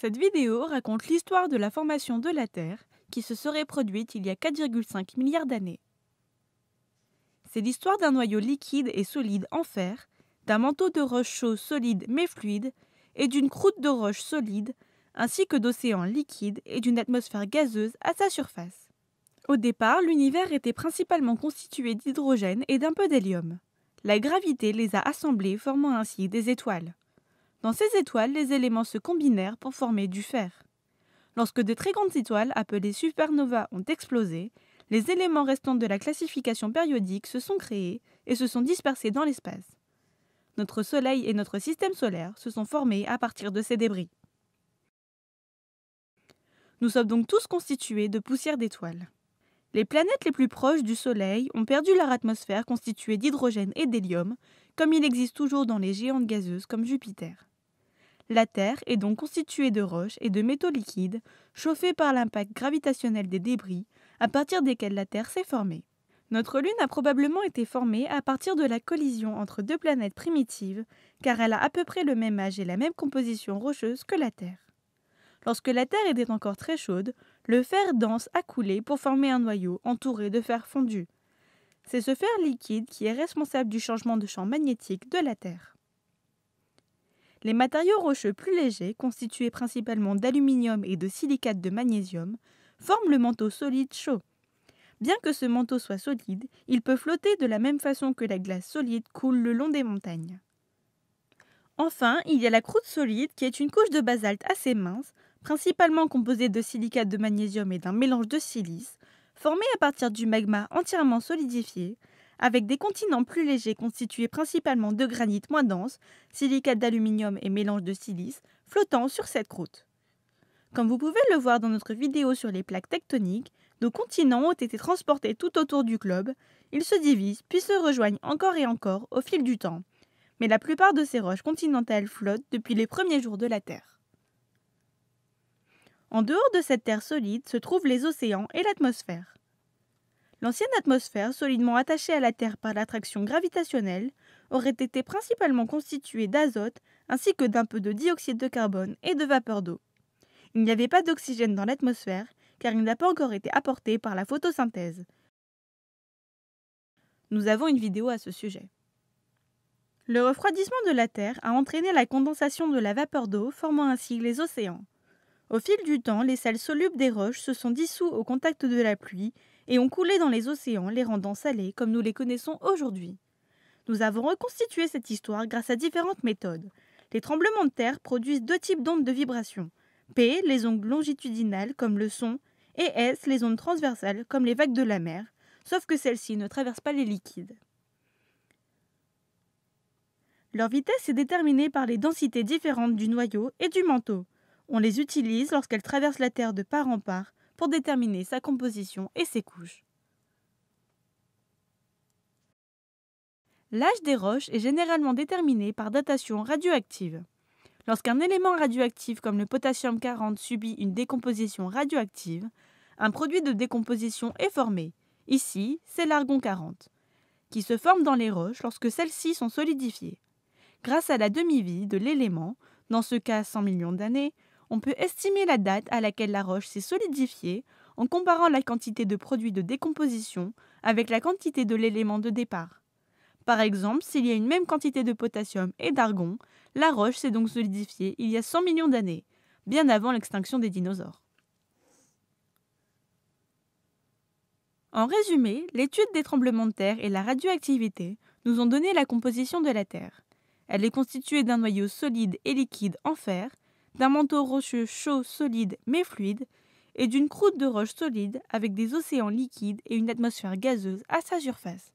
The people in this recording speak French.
Cette vidéo raconte l'histoire de la formation de la Terre qui se serait produite il y a 4,5 milliards d'années. C'est l'histoire d'un noyau liquide et solide en fer, d'un manteau de roche chaude solide mais fluide, et d'une croûte de roche solide, ainsi que d'océans liquides et d'une atmosphère gazeuse à sa surface. Au départ, l'univers était principalement constitué d'hydrogène et d'un peu d'hélium. La gravité les a assemblés formant ainsi des étoiles. Dans ces étoiles, les éléments se combinèrent pour former du fer. Lorsque de très grandes étoiles, appelées supernovas, ont explosé, les éléments restants de la classification périodique se sont créés et se sont dispersés dans l'espace. Notre Soleil et notre système solaire se sont formés à partir de ces débris. Nous sommes donc tous constitués de poussière d'étoiles. Les planètes les plus proches du Soleil ont perdu leur atmosphère constituée d'hydrogène et d'hélium, comme il existe toujours dans les géantes gazeuses comme Jupiter. La Terre est donc constituée de roches et de métaux liquides, chauffés par l'impact gravitationnel des débris, à partir desquels la Terre s'est formée. Notre Lune a probablement été formée à partir de la collision entre deux planètes primitives, car elle a à peu près le même âge et la même composition rocheuse que la Terre. Lorsque la Terre était encore très chaude, le fer dense a coulé pour former un noyau entouré de fer fondu. C'est ce fer liquide qui est responsable du changement de champ magnétique de la Terre. Les matériaux rocheux plus légers, constitués principalement d'aluminium et de silicate de magnésium, forment le manteau solide chaud. Bien que ce manteau soit solide, il peut flotter de la même façon que la glace solide coule le long des montagnes. Enfin, il y a la croûte solide qui est une couche de basalte assez mince, principalement composée de silicate de magnésium et d'un mélange de silice, formée à partir du magma entièrement solidifié, avec des continents plus légers constitués principalement de granit moins dense, silicate d'aluminium et mélange de silice, flottant sur cette croûte. Comme vous pouvez le voir dans notre vidéo sur les plaques tectoniques, nos continents ont été transportés tout autour du globe, ils se divisent puis se rejoignent encore et encore au fil du temps. Mais la plupart de ces roches continentales flottent depuis les premiers jours de la Terre. En dehors de cette Terre solide se trouvent les océans et l'atmosphère. L'ancienne atmosphère, solidement attachée à la Terre par l'attraction gravitationnelle, aurait été principalement constituée d'azote ainsi que d'un peu de dioxyde de carbone et de vapeur d'eau. Il n'y avait pas d'oxygène dans l'atmosphère car il n'a pas encore été apporté par la photosynthèse. Nous avons une vidéo à ce sujet. Le refroidissement de la Terre a entraîné la condensation de la vapeur d'eau, formant ainsi les océans. Au fil du temps, les sels solubles des roches se sont dissous au contact de la pluie et ont coulé dans les océans, les rendant salés comme nous les connaissons aujourd'hui. Nous avons reconstitué cette histoire grâce à différentes méthodes. Les tremblements de terre produisent deux types d'ondes de vibration. P, les ondes longitudinales comme le son, et S, les ondes transversales comme les vagues de la mer, sauf que celles-ci ne traversent pas les liquides. Leur vitesse est déterminée par les densités différentes du noyau et du manteau. On les utilise lorsqu'elles traversent la Terre de part en part pour déterminer sa composition et ses couches. L'âge des roches est généralement déterminé par datation radioactive. Lorsqu'un élément radioactif comme le potassium 40 subit une décomposition radioactive, un produit de décomposition est formé. Ici, c'est l'argon 40, qui se forme dans les roches lorsque celles-ci sont solidifiées. Grâce à la demi-vie de l'élément, dans ce cas 100 millions d'années, on peut estimer la date à laquelle la roche s'est solidifiée en comparant la quantité de produits de décomposition avec la quantité de l'élément de départ. Par exemple, s'il y a une même quantité de potassium et d'argon, la roche s'est donc solidifiée il y a 100 millions d'années, bien avant l'extinction des dinosaures. En résumé, l'étude des tremblements de terre et la radioactivité nous ont donné la composition de la Terre. Elle est constituée d'un noyau solide et liquide en fer, d'un manteau rocheux chaud, solide mais fluide, et d'une croûte de roche solide avec des océans liquides et une atmosphère gazeuse à sa surface.